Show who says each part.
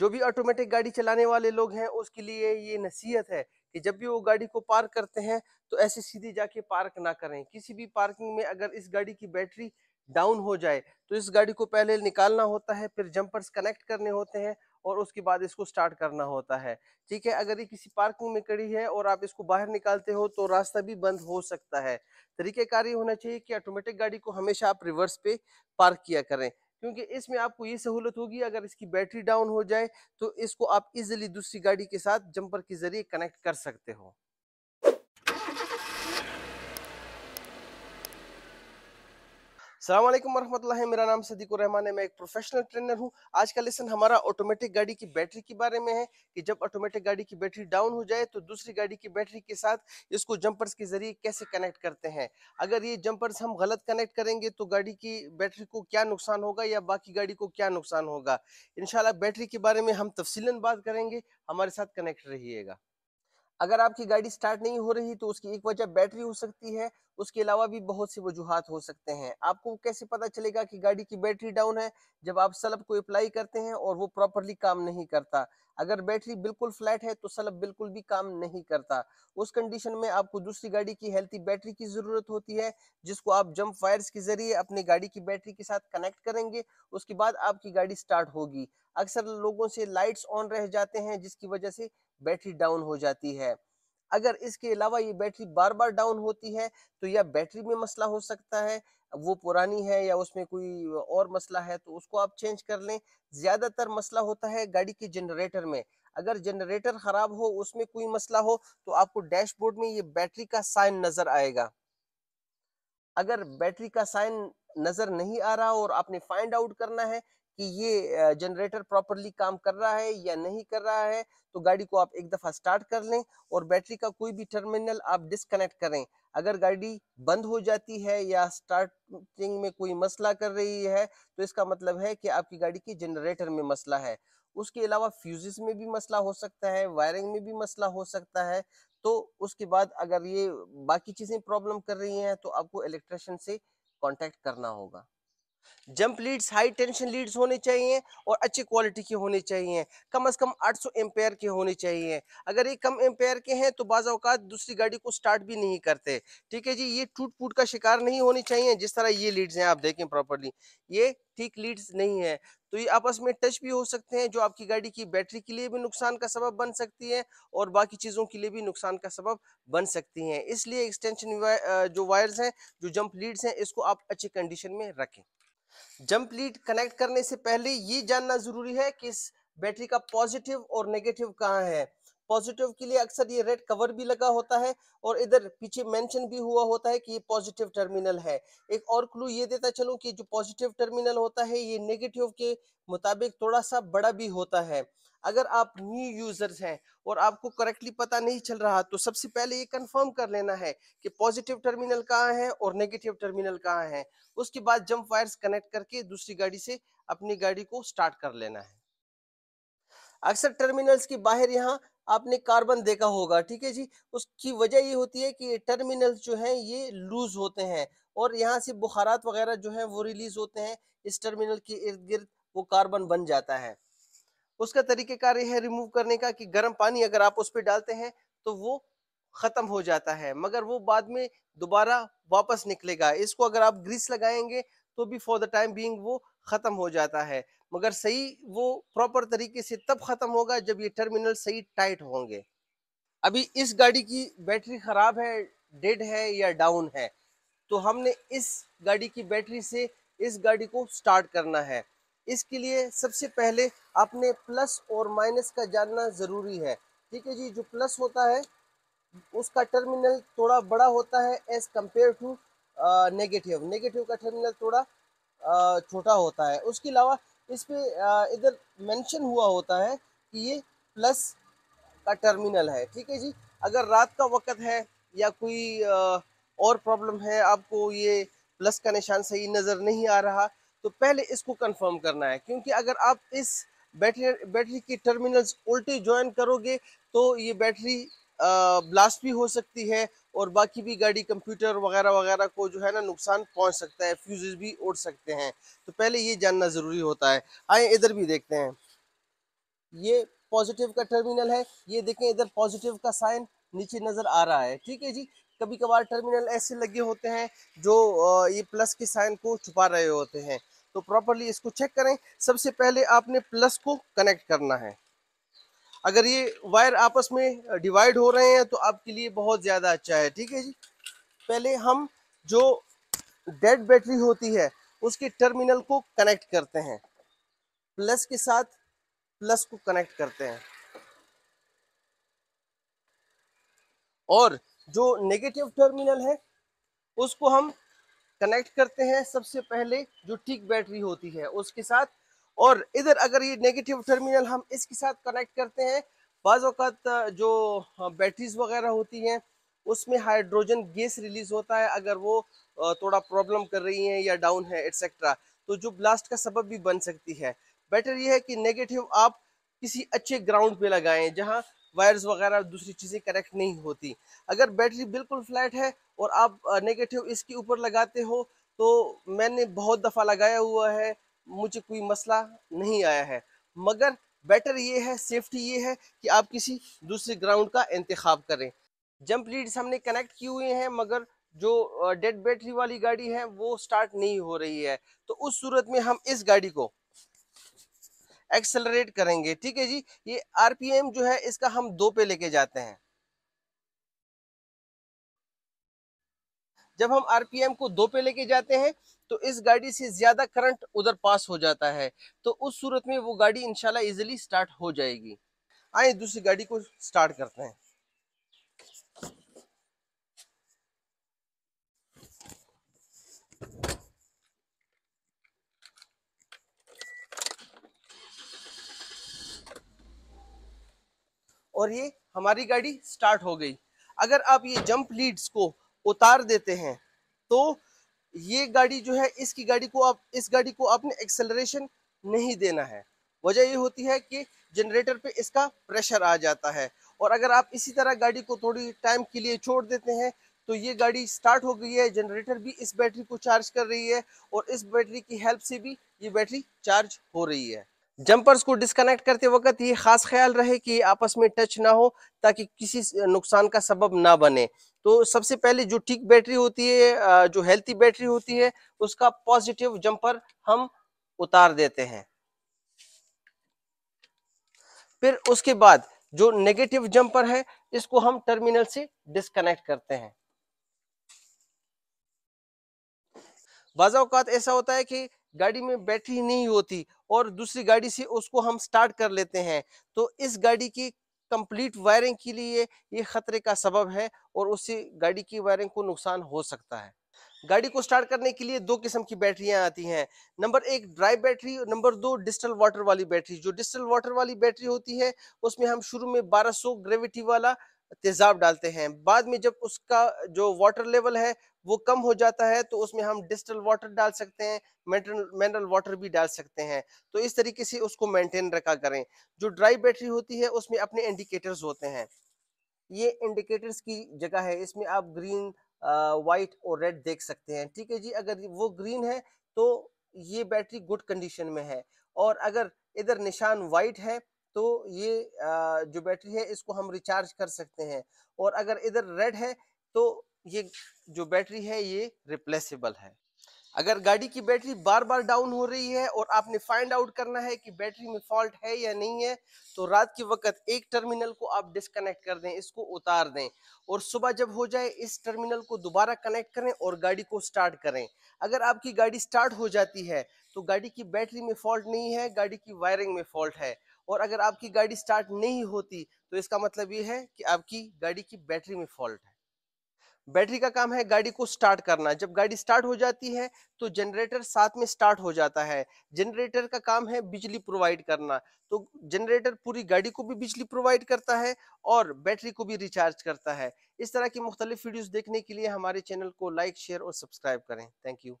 Speaker 1: जो भी ऑटोमेटिक गाड़ी चलाने वाले लोग हैं उसके लिए ये नसीहत है कि जब भी वो गाड़ी को पार्क करते हैं तो ऐसे सीधे जाके पार्क ना करें किसी भी पार्किंग में अगर इस गाड़ी की बैटरी डाउन हो जाए तो इस गाड़ी को पहले निकालना होता है फिर जंपर्स कनेक्ट करने होते हैं और उसके बाद इसको स्टार्ट करना होता है ठीक है अगर ये किसी पार्किंग में कड़ी है और आप इसको बाहर निकालते हो तो रास्ता भी बंद हो सकता है तरीकेकारी होना चाहिए कि ऑटोमेटिक गाड़ी को हमेशा आप रिवर्स पे पार्क किया करें क्योंकि इसमें आपको ये सहूलत होगी अगर इसकी बैटरी डाउन हो जाए तो इसको आप इजिली दूसरी गाड़ी के साथ जंपर के जरिए कनेक्ट कर सकते हो सलामकुम वरहमल्ला मेरा नाम सदीकुर रहमान है मैं एक प्रोफेशनल ट्रेनर हूँ आज का लेसन हमारा ऑटोमेटिक गाड़ी की बैटरी के बारे में है कि जब ऑटोमेटिक गाड़ी की बैटरी डाउन हो जाए तो दूसरी गाड़ी की बैटरी के साथ इसको जंपर्स के जरिए कैसे कनेक्ट करते हैं अगर ये जंपर्स हम गलत कनेक्ट करेंगे तो गाड़ी की बैटरी को क्या नुकसान होगा या बाकी गाड़ी को क्या नुकसान होगा इन बैटरी के बारे में हम तफसीला बात करेंगे हमारे साथ कनेक्ट रहिएगा अगर आपकी गाड़ी स्टार्ट नहीं हो रही तो उसकी एक वजह बैटरी हो सकती है उसके अलावा भी बहुत सी वजूहत हो सकते हैं आपको कैसे पता चलेगा कि गाड़ी की बैटरी डाउन है जब आप सलब को अप्लाई करते हैं और वो प्रॉपरली काम नहीं करता अगर बैटरी बिल्कुल फ्लैट है तो सलब बिल्कुल भी काम नहीं करता उस कंडीशन में आपको दूसरी गाड़ी की हेल्थी बैटरी की ज़रूरत होती है जिसको आप जंप वायर्स के ज़रिए अपने गाड़ी की बैटरी के साथ कनेक्ट करेंगे उसके बाद आपकी गाड़ी स्टार्ट होगी अक्सर लोगों से लाइट्स ऑन रह जाते हैं जिसकी वजह से बैटरी डाउन हो जाती है अगर इसके अलावा ये बैटरी बार बार डाउन होती है तो या बैटरी में मसला हो सकता है वो पुरानी है या उसमें कोई और मसला है तो उसको आप चेंज कर लें ज़्यादातर मसला होता है गाड़ी के जनरेटर में अगर जनरेटर ख़राब हो उसमें कोई मसला हो तो आपको डैशबोर्ड में ये बैटरी का साइन नज़र आएगा अगर बैटरी का साइन नज़र नहीं आ रहा और आपने फाइंड आउट करना है कि ये जनरेटर प्रॉपरली काम कर रहा है या नहीं कर रहा है तो गाड़ी को आप एक दफ़ा स्टार्ट कर लें और बैटरी का कोई भी टर्मिनल आप डिसकनेक्ट करें अगर गाड़ी बंद हो जाती है या स्टार्टिंग में कोई मसला कर रही है तो इसका मतलब है कि आपकी गाड़ी की जनरेटर में मसला है उसके अलावा फ्यूजेस में भी मसला हो सकता है वायरिंग में भी मसला हो सकता है तो उसके बाद अगर ये बाकी चीज़ें प्रॉब्लम कर रही हैं तो आपको इलेक्ट्रिशियन से कांटेक्ट करना होगा jump leads high tension leads होने चाहिए और अच्छी क्वालिटी के होने चाहिए कम से कम 800 सौ एम्पेयर के होने चाहिए अगर ये कम एम्पेयर के हैं तो बाज़ दूसरी गाड़ी को स्टार्ट भी नहीं करते ठीक है जी ये टूट फूट का शिकार नहीं होने चाहिए जिस तरह ये लीड्स हैं आप देखें प्रॉपरली ये ठीक लीड्स नहीं है तो ये आपस में टच भी हो सकते हैं जो आपकी गाड़ी की बैटरी के लिए भी नुकसान का सबब बन सकती है और बाकी चीज़ों के लिए भी नुकसान का सबब बन सकती हैं इसलिए एक्सटेंशन जो वायर्स हैं जो जंप लीड्स हैं इसको आप अच्छी कंडीशन में रखें जंप लीड कनेक्ट करने से पहले ये जानना जरूरी है कि इस बैटरी का पॉजिटिव और नेगेटिव कहाँ है पॉजिटिव के लिए अक्सर ये रेड कवर भी लगा होता है और इधर पीछे मेंशन भी हुआ होता है कि ये पॉजिटिव टर्मिनल है एक और क्लू ये देता चलूं कि जो पॉजिटिव टर्मिनल होता है ये नेगेटिव के मुताबिक थोड़ा सा बड़ा भी होता है अगर आप न्यू यूजर्स हैं और आपको करेक्टली पता नहीं चल रहा तो सबसे पहले ये कंफर्म कर लेना है कि पॉजिटिव टर्मिनल कहाँ है और नेगेटिव टर्मिनल कहाँ है उसके बाद जंप वायर्स कनेक्ट करके दूसरी गाड़ी से अपनी गाड़ी को स्टार्ट कर लेना है अक्सर टर्मिनल्स के बाहर यहाँ आपने कार्बन देखा होगा ठीक है जी उसकी वजह ये होती है कि टर्मिनल जो है ये लूज होते हैं और यहाँ से बुखारात वगैरह जो है वो रिलीज होते हैं इस टर्मिनल के इर्द गिर्द वो कार्बन बन जाता है उसका तरीक़ेकार है रिमूव करने का कि गर्म पानी अगर आप उस पर डालते हैं तो वो ख़त्म हो जाता है मगर वो बाद में दोबारा वापस निकलेगा इसको अगर आप ग्रीस लगाएंगे तो भी फॉर द टाइम बींग वो ख़त्म हो जाता है मगर सही वो प्रॉपर तरीके से तब ख़त्म होगा जब ये टर्मिनल सही टाइट होंगे अभी इस गाड़ी की बैटरी ख़राब है डेड है या डाउन है तो हमने इस गाड़ी की बैटरी से इस गाड़ी को स्टार्ट करना है इसके लिए सबसे पहले आपने प्लस और माइनस का जानना ज़रूरी है ठीक है जी जो प्लस होता है उसका टर्मिनल थोड़ा बड़ा होता है as compare to negative negative का टर्मिनल थोड़ा छोटा होता है उसके अलावा इस पर इधर मेंशन हुआ होता है कि ये प्लस का टर्मिनल है ठीक है जी अगर रात का वक्त है या कोई और प्रॉब्लम है आपको ये प्लस का निशान सही नज़र नहीं आ रहा तो पहले इसको कंफर्म करना है क्योंकि अगर आप इस बैटरी बैटरी की टर्मिनल्स उल्टे ज्वाइन करोगे तो ये बैटरी ब्लास्ट भी हो सकती है और बाकी भी गाड़ी कंप्यूटर वगैरह वगैरह को जो है ना नुकसान पहुंच सकता है फ्यूजेस भी उड़ सकते हैं तो पहले ये जानना ज़रूरी होता है आए इधर भी देखते हैं ये पॉजिटिव का टर्मिनल है ये देखें इधर पॉजिटिव का साइन नीचे नज़र आ रहा है ठीक है जी कभी कभार टर्मिनल ऐसे लगे होते हैं जो ये प्लस के साइन को छुपा रहे होते हैं तो प्रॉपरली इसको चेक करें सबसे पहले आपने प्लस को कनेक्ट करना है अगर ये वायर आपस में डिवाइड हो रहे हैं तो आपके लिए बहुत ज़्यादा अच्छा है ठीक है जी पहले हम जो डेड बैटरी होती है उसके टर्मिनल को कनेक्ट करते हैं प्लस के साथ प्लस को कनेक्ट करते हैं और जो नेगेटिव टर्मिनल है उसको हम कनेक्ट करते हैं सबसे पहले जो ठीक बैटरी होती है उसके साथ और इधर अगर ये नेगेटिव टर्मिनल हम इसके साथ कनेक्ट करते हैं बाज़ात जो बैटरीज वगैरह होती हैं उसमें हाइड्रोजन गैस रिलीज होता है अगर वो थोड़ा प्रॉब्लम कर रही हैं या डाउन है एटसेट्रा तो जो ब्लास्ट का सबब भी बन सकती है बेटर ये है कि नेगेटिव आप किसी अच्छे ग्राउंड पे लगाएं जहां वायर्स वगैरह दूसरी चीज़ें कनेक्ट नहीं होती अगर बैटरी बिल्कुल फ्लैट है और आप नेगेटिव इसके ऊपर लगाते हो तो मैंने बहुत दफ़ा लगाया हुआ है मुझे कोई मसला नहीं आया है मगर बेटर ये है सेफ्टी ये है कि आप किसी दूसरे ग्राउंड का इंतखब करें जंप लीड्स हमने कनेक्ट किए हुए हैं मगर जो डेड बैटरी वाली गाड़ी है वो स्टार्ट नहीं हो रही है तो उस सूरत में हम इस गाड़ी को एक्सेलरेट करेंगे ठीक है जी ये आरपीएम जो है इसका हम दो पे लेके जाते हैं जब हम आरपीएम को दो पे लेके जाते हैं तो इस गाड़ी से ज़्यादा करंट उधर पास हो जाता है तो उस सूरत में वो गाड़ी इनशाला इजिली स्टार्ट हो जाएगी आए दूसरी गाड़ी को स्टार्ट करते हैं और ये हमारी गाड़ी स्टार्ट हो गई अगर आप ये जंप लीड्स को उतार देते हैं तो ये गाड़ी जो है इसकी गाड़ी को आप इस गाड़ी को आपने एक्सेलरेशन नहीं देना है वजह ये होती है कि जनरेटर पे इसका प्रेशर आ जाता है और अगर आप इसी तरह गाड़ी को थोड़ी टाइम के लिए छोड़ देते हैं तो ये गाड़ी स्टार्ट हो गई है जनरेटर भी इस बैटरी को चार्ज कर रही है और इस बैटरी की हेल्प से भी ये बैटरी चार्ज हो रही है जंपर्स को डिस्कनेक्ट करते वक्त ये खास ख्याल रहे कि आपस में टच ना हो ताकि किसी नुकसान का सबब ना बने तो सबसे पहले जो ठीक बैटरी होती है जो हेल्थी बैटरी होती है उसका पॉजिटिव जंपर हम उतार देते हैं फिर उसके बाद जो नेगेटिव जंपर है इसको हम टर्मिनल से डिस्कनेक्ट करते हैं बाज़ात ऐसा होता है कि गाड़ी में बैटरी नहीं होती और दूसरी गाड़ी से उसको हम स्टार्ट कर लेते हैं तो इस गाड़ी की कंप्लीट वायरिंग के लिए ये ख़तरे का सबब है और उससे गाड़ी की वायरिंग को नुकसान हो सकता है गाड़ी को स्टार्ट करने के लिए दो किस्म की बैटरियां आती हैं नंबर एक ड्राई बैटरी और नंबर दो डिजिटल वाटर वाली बैटरी जो डिजिटल वाटर वाली बैटरी होती है उसमें हम शुरू में 1200 ग्रेविटी वाला तेज़ाब डालते हैं बाद में जब उसका जो वाटर लेवल है वो कम हो जाता है तो उसमें हम डिस्टल वाटर डाल सकते हैं मिनरल मिनरल वाटर भी डाल सकते हैं तो इस तरीके से उसको मेंटेन रखा करें जो ड्राई बैटरी होती है उसमें अपने इंडिकेटर्स होते हैं ये इंडिकेटर्स की जगह है इसमें आप ग्रीन वाइट और रेड देख सकते हैं ठीक है जी अगर वो ग्रीन है तो ये बैटरी गुड कंडीशन में है और अगर इधर निशान वाइट है तो ये जो बैटरी है इसको हम रिचार्ज कर सकते हैं और अगर इधर रेड है तो ये जो बैटरी है ये रिप्लेसेबल है अगर गाड़ी की बैटरी बार बार डाउन हो रही है और आपने फाइंड आउट करना है कि बैटरी में फॉल्ट है या नहीं है तो रात के वक्त एक टर्मिनल को आप डिसकनेक्ट कर दें इसको उतार दें और सुबह जब हो जाए इस टर्मिनल को दोबारा कनेक्ट करें और गाड़ी को स्टार्ट करें अगर आपकी गाड़ी स्टार्ट हो जाती है तो गाड़ी की बैटरी में फॉल्ट नहीं है गाड़ी की वायरिंग में फॉल्ट है और अगर आपकी गाड़ी स्टार्ट नहीं होती तो इसका मतलब ये है कि आपकी गाड़ी की बैटरी में फॉल्ट है बैटरी का काम है गाड़ी को स्टार्ट करना जब गाड़ी स्टार्ट हो जाती है तो जनरेटर साथ में स्टार्ट हो जाता है जनरेटर का काम है बिजली प्रोवाइड करना तो जनरेटर पूरी गाड़ी को भी बिजली प्रोवाइड करता है और बैटरी को भी रिचार्ज करता है इस तरह की मुख्तलिफ वीडियोस देखने के लिए हमारे चैनल को लाइक शेयर और सब्सक्राइब करें थैंक यू